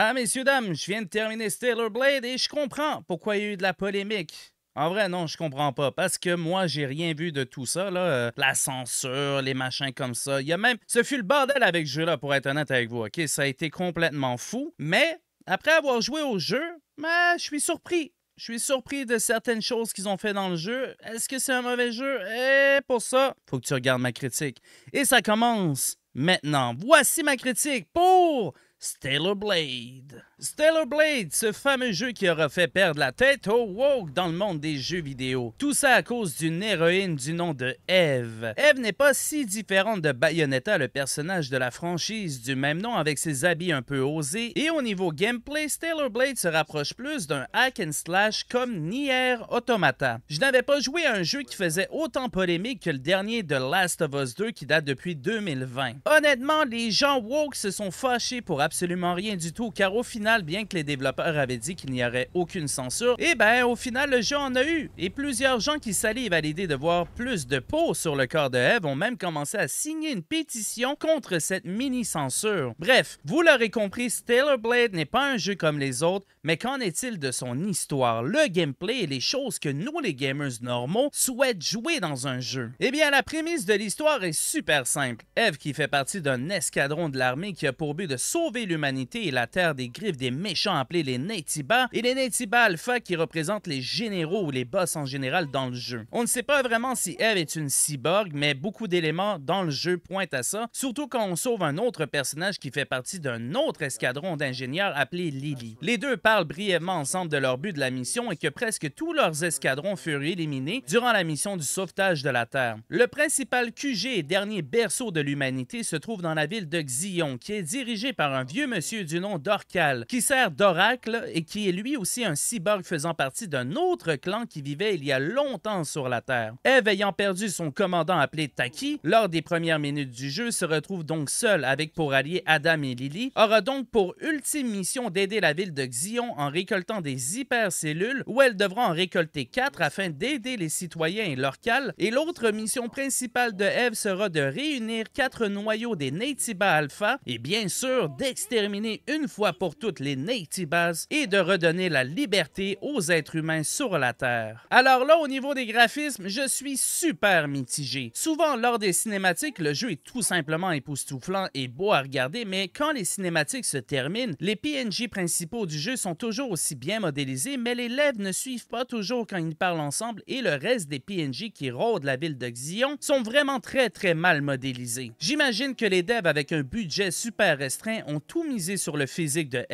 Ah, messieurs, dames, je viens de terminer Stellar Blade et je comprends pourquoi il y a eu de la polémique. En vrai, non, je comprends pas. Parce que moi, j'ai rien vu de tout ça, là. Euh, la censure, les machins comme ça. Il y a même. Ce fut le bordel avec ce jeu-là, pour être honnête avec vous, OK? Ça a été complètement fou. Mais, après avoir joué au jeu, ben, je suis surpris. Je suis surpris de certaines choses qu'ils ont fait dans le jeu. Est-ce que c'est un mauvais jeu? Eh, pour ça, faut que tu regardes ma critique. Et ça commence maintenant. Voici ma critique pour Stellar Blade. Stellar Blade, ce fameux jeu qui aura fait perdre la tête au woke dans le monde des jeux vidéo. Tout ça à cause d'une héroïne du nom de Eve. Eve n'est pas si différente de Bayonetta, le personnage de la franchise du même nom avec ses habits un peu osés, et au niveau gameplay, Stellar Blade se rapproche plus d'un hack and slash comme Nier Automata. Je n'avais pas joué à un jeu qui faisait autant polémique que le dernier de Last of Us 2 qui date depuis 2020. Honnêtement, les gens woke se sont fâchés pour absolument rien du tout car au final, bien que les développeurs avaient dit qu'il n'y aurait aucune censure, eh ben au final, le jeu en a eu. Et plusieurs gens qui salivent à l'idée de voir plus de peau sur le corps de Eve ont même commencé à signer une pétition contre cette mini-censure. Bref, vous l'aurez compris, Stellar Blade n'est pas un jeu comme les autres, mais qu'en est-il de son histoire, le gameplay et les choses que nous, les gamers normaux, souhaitent jouer dans un jeu? Eh bien, la prémisse de l'histoire est super simple. Eve, qui fait partie d'un escadron de l'armée qui a pour but de sauver l'humanité et la Terre des griffes des méchants appelés les Netiba et les Natiba Alpha qui représentent les généraux ou les boss en général dans le jeu. On ne sait pas vraiment si Eve est une cyborg, mais beaucoup d'éléments dans le jeu pointent à ça, surtout quand on sauve un autre personnage qui fait partie d'un autre escadron d'ingénieurs appelé Lily. Les deux parlent brièvement ensemble de leur but de la mission et que presque tous leurs escadrons furent éliminés durant la mission du sauvetage de la Terre. Le principal QG et dernier berceau de l'humanité se trouve dans la ville de Xion, qui est dirigée par un vieux monsieur du nom d'Orcal, qui sert d'oracle et qui est lui aussi un cyborg faisant partie d'un autre clan qui vivait il y a longtemps sur la Terre. Eve ayant perdu son commandant appelé Taki lors des premières minutes du jeu se retrouve donc seule avec pour alliés Adam et Lily, aura donc pour ultime mission d'aider la ville de Xion en récoltant des hypercellules où elle devra en récolter 4 afin d'aider les citoyens et locaux et l'autre mission principale de Eve sera de réunir quatre noyaux des Natiba Alpha et bien sûr d'exterminer une fois pour toutes les les Natives et de redonner la liberté aux êtres humains sur la Terre. Alors là, au niveau des graphismes, je suis super mitigé. Souvent, lors des cinématiques, le jeu est tout simplement époustouflant et beau à regarder, mais quand les cinématiques se terminent, les PNJ principaux du jeu sont toujours aussi bien modélisés, mais les lèvres ne suivent pas toujours quand ils parlent ensemble et le reste des PNJ qui rôdent la ville de Xion sont vraiment très très mal modélisés. J'imagine que les devs avec un budget super restreint ont tout misé sur le physique de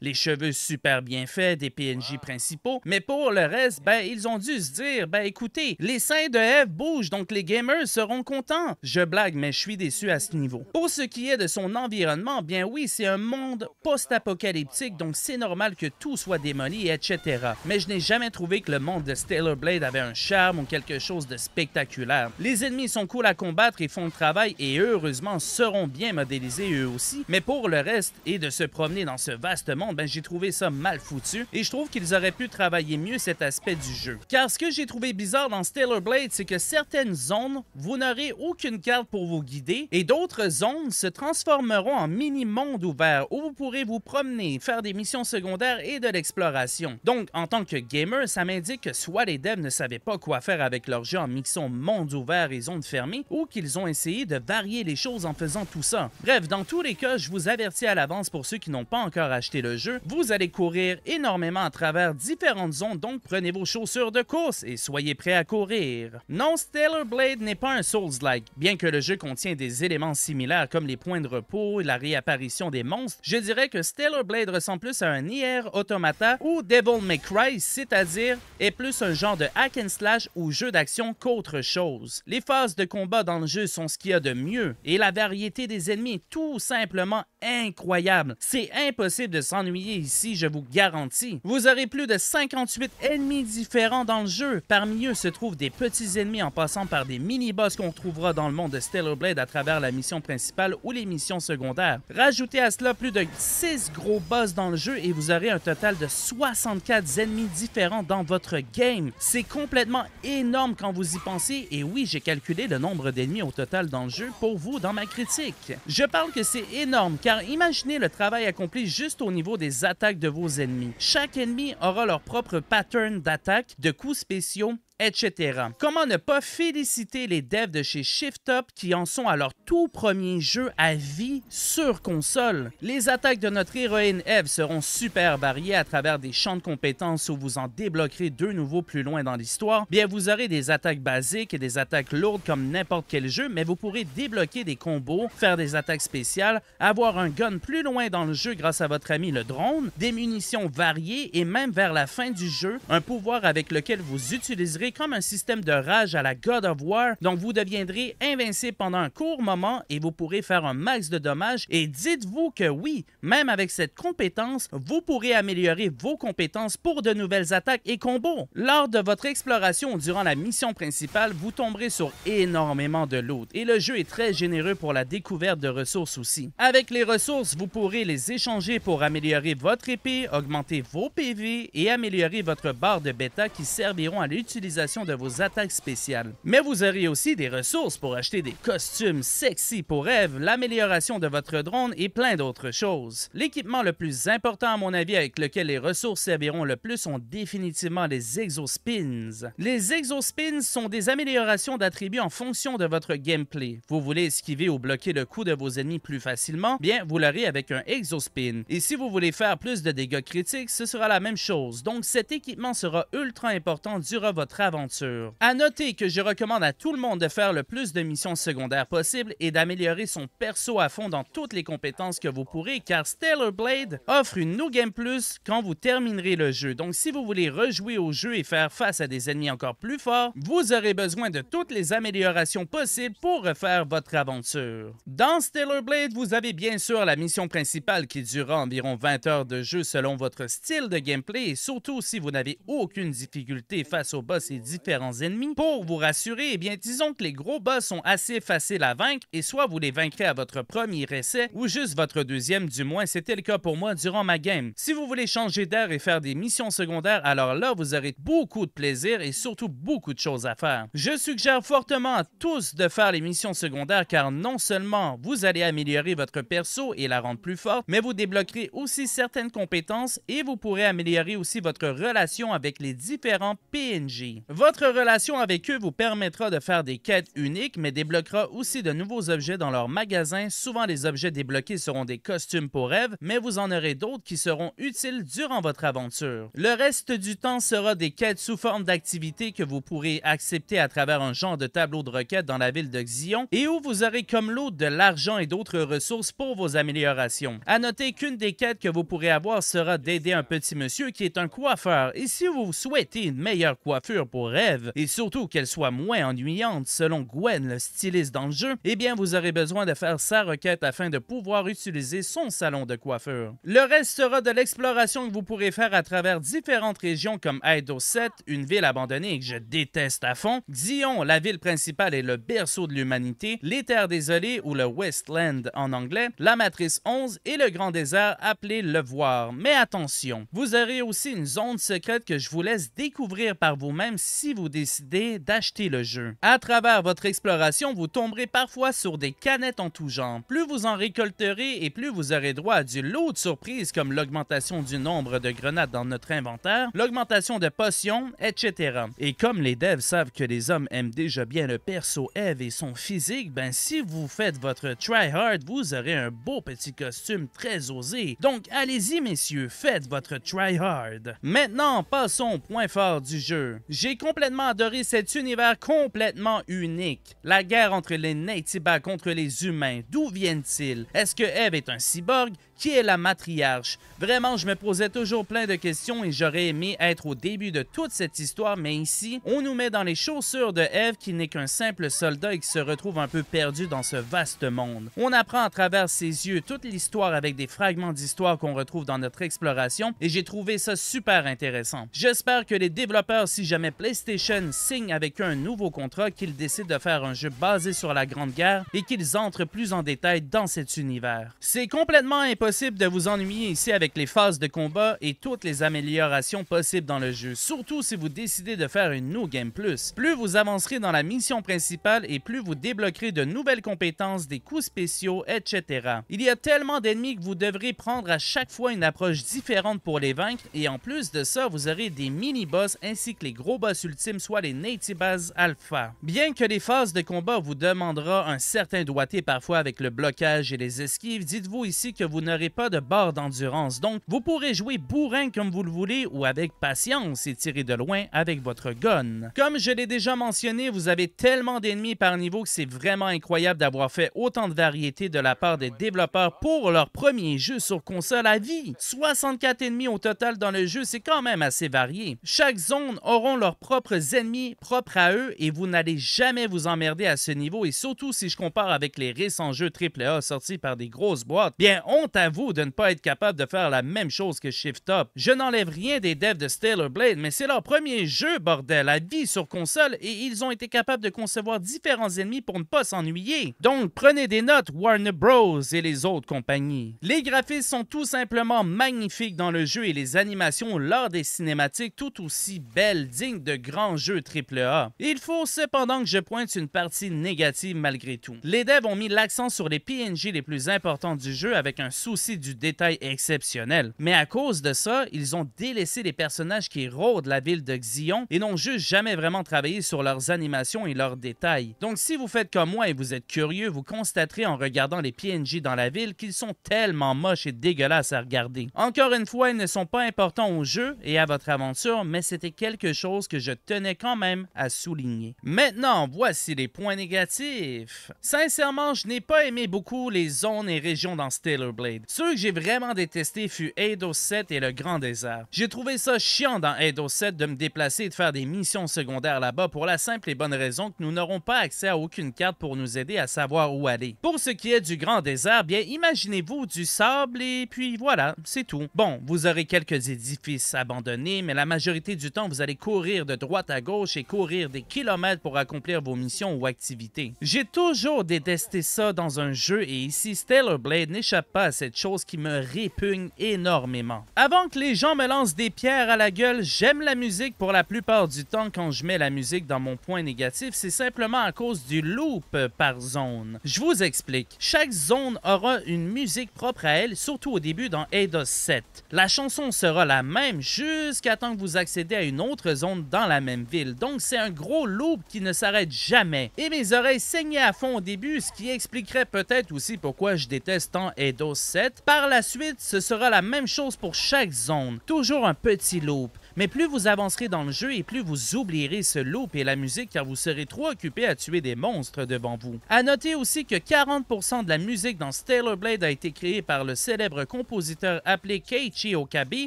les cheveux super bien faits des PNJ principaux. Mais pour le reste, ben, ils ont dû se dire, ben, écoutez, les seins de Eve bougent, donc les gamers seront contents. Je blague, mais je suis déçu à ce niveau. Pour ce qui est de son environnement, bien oui, c'est un monde post-apocalyptique, donc c'est normal que tout soit démoli, etc. Mais je n'ai jamais trouvé que le monde de Stellar Blade avait un charme ou quelque chose de spectaculaire. Les ennemis sont cool à combattre et font le travail et heureusement seront bien modélisés eux aussi, mais pour le reste et de se promener dans ce vaste monde, ben, j'ai trouvé ça mal foutu et je trouve qu'ils auraient pu travailler mieux cet aspect du jeu. Car ce que j'ai trouvé bizarre dans Stellar Blade, c'est que certaines zones, vous n'aurez aucune carte pour vous guider et d'autres zones se transformeront en mini-monde ouvert où vous pourrez vous promener, faire des missions secondaires et de l'exploration. Donc, en tant que gamer, ça m'indique que soit les devs ne savaient pas quoi faire avec leur jeu en mixant monde ouvert et zone fermée ou qu'ils ont essayé de varier les choses en faisant tout ça. Bref, dans tous les cas, je vous avertis à l'avance pour ceux qui n'ont pas encore acheter le jeu, vous allez courir énormément à travers différentes zones, donc prenez vos chaussures de course et soyez prêts à courir. Non, Stellar Blade n'est pas un Souls-like. Bien que le jeu contient des éléments similaires comme les points de repos et la réapparition des monstres, je dirais que Stellar Blade ressemble plus à un IR e Automata ou Devil May Cry, c'est-à-dire est plus un genre de hack and slash ou jeu d'action qu'autre chose. Les phases de combat dans le jeu sont ce qu'il y a de mieux et la variété des ennemis est tout simplement incroyable. C'est impossible de s'ennuyer ici, je vous garantis. Vous aurez plus de 58 ennemis différents dans le jeu. Parmi eux se trouvent des petits ennemis en passant par des mini-boss qu'on trouvera dans le monde de Stellar Blade à travers la mission principale ou les missions secondaires. Rajoutez à cela plus de 6 gros boss dans le jeu et vous aurez un total de 64 ennemis différents dans votre game. C'est complètement énorme quand vous y pensez et oui, j'ai calculé le nombre d'ennemis au total dans le jeu pour vous dans ma critique. Je parle que c'est énorme car imaginez le travail accompli juste au niveau des attaques de vos ennemis. Chaque ennemi aura leur propre pattern d'attaque, de coups spéciaux etc. Comment ne pas féliciter les devs de chez Shift Up qui en sont à leur tout premier jeu à vie sur console. Les attaques de notre héroïne Eve seront super variées à travers des champs de compétences où vous en débloquerez deux nouveaux plus loin dans l'histoire. Bien, vous aurez des attaques basiques et des attaques lourdes comme n'importe quel jeu, mais vous pourrez débloquer des combos, faire des attaques spéciales, avoir un gun plus loin dans le jeu grâce à votre ami le drone, des munitions variées et même vers la fin du jeu, un pouvoir avec lequel vous utiliserez comme un système de rage à la God of War, donc vous deviendrez invincible pendant un court moment et vous pourrez faire un max de dommages. Et dites-vous que oui, même avec cette compétence, vous pourrez améliorer vos compétences pour de nouvelles attaques et combos. Lors de votre exploration durant la mission principale, vous tomberez sur énormément de loot et le jeu est très généreux pour la découverte de ressources aussi. Avec les ressources, vous pourrez les échanger pour améliorer votre épée, augmenter vos PV et améliorer votre barre de bêta qui serviront à l'utilisation de vos attaques spéciales. Mais vous aurez aussi des ressources pour acheter des costumes sexy pour rêve, l'amélioration de votre drone et plein d'autres choses. L'équipement le plus important à mon avis avec lequel les ressources serviront le plus sont définitivement les exospins. Les exospins sont des améliorations d'attributs en fonction de votre gameplay. Vous voulez esquiver ou bloquer le coup de vos ennemis plus facilement, bien vous l'aurez avec un exospin. Et si vous voulez faire plus de dégâts critiques, ce sera la même chose. Donc cet équipement sera ultra important durant votre aventure. À noter que je recommande à tout le monde de faire le plus de missions secondaires possible et d'améliorer son perso à fond dans toutes les compétences que vous pourrez car Stellar Blade offre une New Game Plus quand vous terminerez le jeu. Donc si vous voulez rejouer au jeu et faire face à des ennemis encore plus forts, vous aurez besoin de toutes les améliorations possibles pour refaire votre aventure. Dans Stellar Blade, vous avez bien sûr la mission principale qui durera environ 20 heures de jeu selon votre style de gameplay et surtout si vous n'avez aucune difficulté face au boss et différents ennemis. Pour vous rassurer, eh bien, disons que les gros boss sont assez faciles à vaincre et soit vous les vaincrez à votre premier essai ou juste votre deuxième, du moins c'était le cas pour moi durant ma game. Si vous voulez changer d'air et faire des missions secondaires, alors là vous aurez beaucoup de plaisir et surtout beaucoup de choses à faire. Je suggère fortement à tous de faire les missions secondaires car non seulement vous allez améliorer votre perso et la rendre plus forte, mais vous débloquerez aussi certaines compétences et vous pourrez améliorer aussi votre relation avec les différents PNJ. Votre relation avec eux vous permettra de faire des quêtes uniques, mais débloquera aussi de nouveaux objets dans leur magasin. Souvent, les objets débloqués seront des costumes pour rêve, mais vous en aurez d'autres qui seront utiles durant votre aventure. Le reste du temps sera des quêtes sous forme d'activités que vous pourrez accepter à travers un genre de tableau de requêtes dans la ville de Xion et où vous aurez comme l'autre de l'argent et d'autres ressources pour vos améliorations. À noter qu'une des quêtes que vous pourrez avoir sera d'aider un petit monsieur qui est un coiffeur et si vous souhaitez une meilleure coiffure pour rêves et surtout qu'elle soit moins ennuyante selon Gwen, le styliste dans le jeu, eh bien vous aurez besoin de faire sa requête afin de pouvoir utiliser son salon de coiffure. Le reste sera de l'exploration que vous pourrez faire à travers différentes régions comme Edo 7, une ville abandonnée que je déteste à fond, Dion, la ville principale et le berceau de l'humanité, les terres désolées ou le Westland en anglais, la matrice 11 et le grand désert appelé le voir. Mais attention, vous aurez aussi une zone secrète que je vous laisse découvrir par vous-même si vous décidez d'acheter le jeu. À travers votre exploration, vous tomberez parfois sur des canettes en tout genre. Plus vous en récolterez et plus vous aurez droit à du lot de surprises comme l'augmentation du nombre de grenades dans notre inventaire, l'augmentation de potions, etc. Et comme les devs savent que les hommes aiment déjà bien le perso Eve et son physique, ben si vous faites votre try hard, vous aurez un beau petit costume très osé. Donc allez-y messieurs, faites votre try hard. Maintenant, passons au point fort du jeu. J'ai complètement adoré cet univers complètement unique. La guerre entre les natiba contre les humains, d'où viennent-ils? Est-ce que Eve est un cyborg? qui est la matriarche? Vraiment, je me posais toujours plein de questions et j'aurais aimé être au début de toute cette histoire, mais ici, on nous met dans les chaussures de Eve qui n'est qu'un simple soldat et qui se retrouve un peu perdu dans ce vaste monde. On apprend à travers ses yeux toute l'histoire avec des fragments d'histoire qu'on retrouve dans notre exploration et j'ai trouvé ça super intéressant. J'espère que les développeurs, si jamais PlayStation signe avec eux un nouveau contrat, qu'ils décident de faire un jeu basé sur la Grande Guerre et qu'ils entrent plus en détail dans cet univers. C'est complètement impossible possible de vous ennuyer ici avec les phases de combat et toutes les améliorations possibles dans le jeu, surtout si vous décidez de faire une new Game Plus. Plus vous avancerez dans la mission principale et plus vous débloquerez de nouvelles compétences, des coups spéciaux, etc. Il y a tellement d'ennemis que vous devrez prendre à chaque fois une approche différente pour les vaincre et en plus de ça, vous aurez des mini-boss ainsi que les gros boss ultimes, soit les native boss Alpha. Bien que les phases de combat vous demandera un certain doigté parfois avec le blocage et les esquives, dites-vous ici que vous ne pas de barre d'endurance, donc vous pourrez jouer bourrin comme vous le voulez ou avec patience et tirer de loin avec votre gun. Comme je l'ai déjà mentionné, vous avez tellement d'ennemis par niveau que c'est vraiment incroyable d'avoir fait autant de variétés de la part des développeurs pour leur premier jeu sur console à vie. 64 ennemis au total dans le jeu, c'est quand même assez varié. Chaque zone auront leurs propres ennemis propres à eux et vous n'allez jamais vous emmerder à ce niveau et surtout si je compare avec les récents jeux AAA sortis par des grosses boîtes, bien honte à vous de ne pas être capable de faire la même chose que Shift Up. Je n'enlève rien des devs de Stellar Blade, mais c'est leur premier jeu, bordel, à vie sur console, et ils ont été capables de concevoir différents ennemis pour ne pas s'ennuyer. Donc prenez des notes, Warner Bros. et les autres compagnies. Les graphismes sont tout simplement magnifiques dans le jeu et les animations lors des cinématiques tout aussi belles, dignes de grands jeux AAA. Il faut cependant que je pointe une partie négative malgré tout. Les devs ont mis l'accent sur les PNJ les plus importants du jeu avec un sous du détail exceptionnel. Mais à cause de ça, ils ont délaissé les personnages qui rôdent la ville de Xion et n'ont juste jamais vraiment travaillé sur leurs animations et leurs détails. Donc si vous faites comme moi et vous êtes curieux, vous constaterez en regardant les PNJ dans la ville qu'ils sont tellement moches et dégueulasses à regarder. Encore une fois, ils ne sont pas importants au jeu et à votre aventure, mais c'était quelque chose que je tenais quand même à souligner. Maintenant, voici les points négatifs. Sincèrement, je n'ai pas aimé beaucoup les zones et régions dans Stellar Blade. Ceux que j'ai vraiment détesté fut Eidos 7 et le Grand Désert. J'ai trouvé ça chiant dans Eidos 7 de me déplacer et de faire des missions secondaires là-bas pour la simple et bonne raison que nous n'aurons pas accès à aucune carte pour nous aider à savoir où aller. Pour ce qui est du Grand Désert, bien imaginez-vous du sable et puis voilà, c'est tout. Bon, vous aurez quelques édifices abandonnés, mais la majorité du temps, vous allez courir de droite à gauche et courir des kilomètres pour accomplir vos missions ou activités. J'ai toujours détesté ça dans un jeu et ici, Stellar Blade n'échappe pas à cette chose qui me répugne énormément. Avant que les gens me lancent des pierres à la gueule, j'aime la musique pour la plupart du temps quand je mets la musique dans mon point négatif, c'est simplement à cause du loop par zone. Je vous explique. Chaque zone aura une musique propre à elle, surtout au début dans Eidos 7. La chanson sera la même jusqu'à temps que vous accédez à une autre zone dans la même ville, donc c'est un gros loop qui ne s'arrête jamais. Et mes oreilles saignaient à fond au début, ce qui expliquerait peut-être aussi pourquoi je déteste tant Eidos 7, par la suite, ce sera la même chose pour chaque zone, toujours un petit loop. Mais plus vous avancerez dans le jeu et plus vous oublierez ce loop et la musique car vous serez trop occupé à tuer des monstres devant vous. À noter aussi que 40% de la musique dans Stellar Blade a été créée par le célèbre compositeur appelé Keiichi Okabe,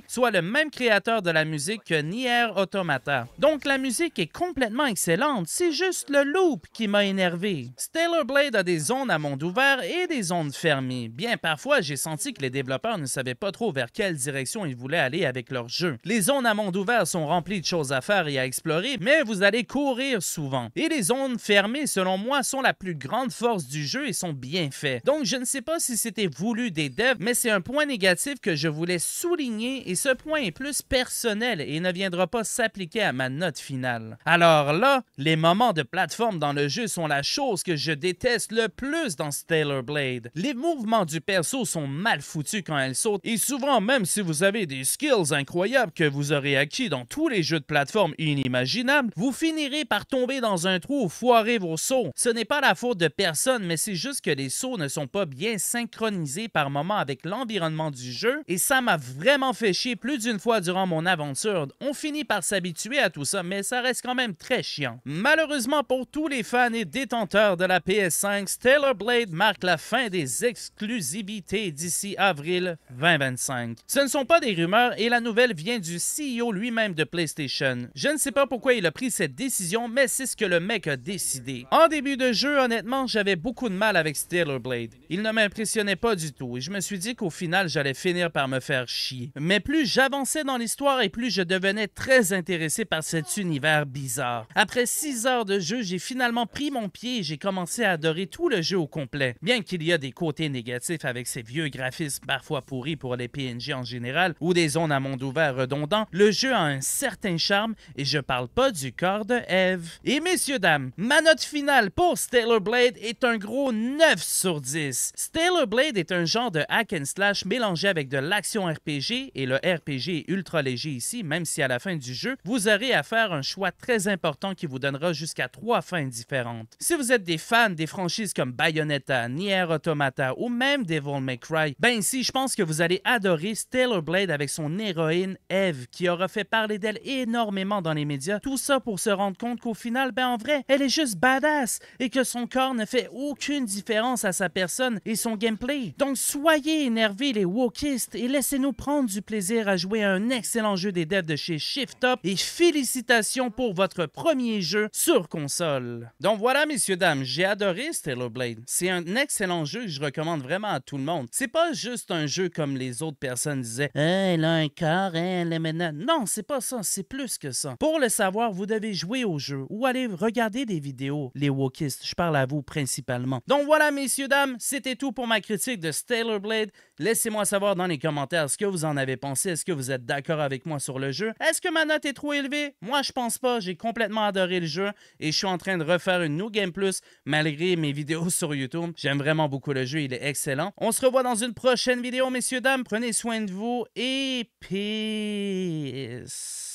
soit le même créateur de la musique que Nier Automata. Donc la musique est complètement excellente, c'est juste le loop qui m'a énervé. Stellar Blade a des zones à monde ouvert et des zones fermées. Bien parfois j'ai senti que les développeurs ne savaient pas trop vers quelle direction ils voulaient aller avec leur jeu. Les zones à monde ouvert sont remplies de choses à faire et à explorer, mais vous allez courir souvent. Et les zones fermées, selon moi, sont la plus grande force du jeu et sont bien faites. Donc je ne sais pas si c'était voulu des devs, mais c'est un point négatif que je voulais souligner et ce point est plus personnel et ne viendra pas s'appliquer à ma note finale. Alors là, les moments de plateforme dans le jeu sont la chose que je déteste le plus dans Stellar Blade. Les mouvements du perso sont mal foutu quand elles sautent et souvent même si vous avez des skills incroyables que vous aurez acquis dans tous les jeux de plateforme inimaginables, vous finirez par tomber dans un trou ou foirer vos sauts. Ce n'est pas la faute de personne, mais c'est juste que les sauts ne sont pas bien synchronisés par moment avec l'environnement du jeu et ça m'a vraiment fait chier plus d'une fois durant mon aventure. On finit par s'habituer à tout ça, mais ça reste quand même très chiant. Malheureusement pour tous les fans et détenteurs de la PS5, Stellar Blade marque la fin des exclusivités d'ici avril 2025. Ce ne sont pas des rumeurs et la nouvelle vient du CEO lui-même de PlayStation. Je ne sais pas pourquoi il a pris cette décision, mais c'est ce que le mec a décidé. En début de jeu, honnêtement, j'avais beaucoup de mal avec Stellar Blade. Il ne m'impressionnait pas du tout et je me suis dit qu'au final, j'allais finir par me faire chier. Mais plus j'avançais dans l'histoire et plus je devenais très intéressé par cet univers bizarre. Après 6 heures de jeu, j'ai finalement pris mon pied et j'ai commencé à adorer tout le jeu au complet. Bien qu'il y a des côtés négatifs avec ces vieux graphisme parfois pourri pour les PNJ en général ou des zones à monde ouvert redondant, le jeu a un certain charme et je parle pas du corps de Eve. Et messieurs, dames, ma note finale pour Stellar Blade est un gros 9 sur 10. Stellar Blade est un genre de hack and slash mélangé avec de l'action RPG et le RPG est ultra léger ici, même si à la fin du jeu, vous aurez à faire un choix très important qui vous donnera jusqu'à trois fins différentes. Si vous êtes des fans des franchises comme Bayonetta, Nier Automata ou même Devil May Cry, ben si, je pense que vous allez adorer Stellar Blade avec son héroïne Eve, qui aura fait parler d'elle énormément dans les médias. Tout ça pour se rendre compte qu'au final, ben en vrai, elle est juste badass et que son corps ne fait aucune différence à sa personne et son gameplay. Donc soyez énervés les wokistes et laissez-nous prendre du plaisir à jouer à un excellent jeu des devs de chez Shift Up et félicitations pour votre premier jeu sur console. Donc voilà messieurs dames, j'ai adoré Stellar Blade. C'est un excellent jeu que je recommande vraiment à tout le monde pas juste un jeu comme les autres personnes disaient Elle a un corps, elle est maintenant. Non, c'est pas ça, c'est plus que ça. Pour le savoir, vous devez jouer au jeu ou aller regarder des vidéos, les wokistes. Je parle à vous principalement. Donc voilà, messieurs, dames, c'était tout pour ma critique de Stellar Blade. Laissez-moi savoir dans les commentaires ce que vous en avez pensé. Est-ce que vous êtes d'accord avec moi sur le jeu? Est-ce que ma note est trop élevée? Moi, je pense pas. J'ai complètement adoré le jeu et je suis en train de refaire une New Game Plus malgré mes vidéos sur YouTube. J'aime vraiment beaucoup le jeu. Il est excellent. On se revoit dans une prochaine vidéo, messieurs, dames. Prenez soin de vous et peace.